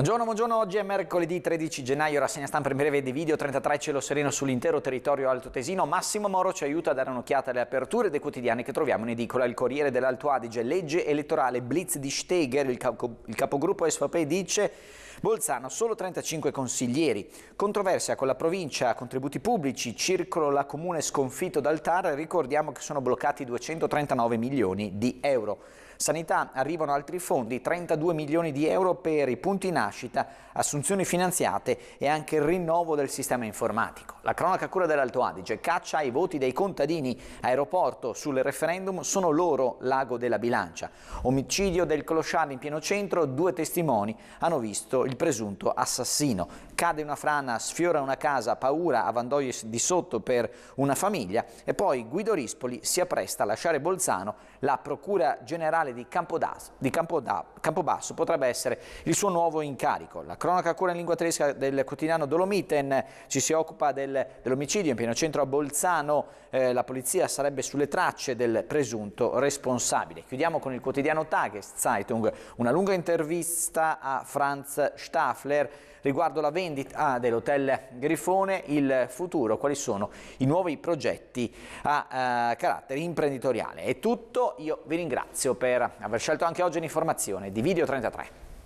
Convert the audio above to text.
Buongiorno, buongiorno, oggi è mercoledì 13 gennaio, rassegna stampa in breve di video 33 cielo sereno sull'intero territorio alto tesino. Massimo Moro ci aiuta a dare un'occhiata alle aperture dei quotidiani che troviamo in edicola. Il Corriere dell'Alto Adige, legge elettorale, blitz di Steger, il, capo, il capogruppo SVP dice Bolzano solo 35 consiglieri, controversia con la provincia, contributi pubblici, circolo la comune sconfitto dal TAR, ricordiamo che sono bloccati 239 milioni di euro. Sanità arrivano altri fondi, 32 milioni di euro per i punti in aria nascita, assunzioni finanziate e anche il rinnovo del sistema informatico. La cronaca cura dell'Alto Adige caccia i voti dei contadini, aeroporto sul referendum sono loro l'ago della bilancia. Omicidio del Closciano in pieno centro, due testimoni hanno visto il presunto assassino cade una frana, sfiora una casa, paura, Avandoie di sotto per una famiglia e poi Guido Rispoli si appresta a lasciare Bolzano, la procura generale di, Campodas, di Campoda, Campobasso potrebbe essere il suo nuovo incarico. La cronaca cura in lingua tedesca del quotidiano Dolomiten ci si occupa del, dell'omicidio in pieno centro a Bolzano, eh, la polizia sarebbe sulle tracce del presunto responsabile. Chiudiamo con il quotidiano Tageszeitung, una lunga intervista a Franz Staffler riguardo la vendita vendita ah, dell'hotel Grifone, il futuro, quali sono i nuovi progetti a eh, carattere imprenditoriale. È tutto, io vi ringrazio per aver scelto anche oggi l'informazione di Video 33.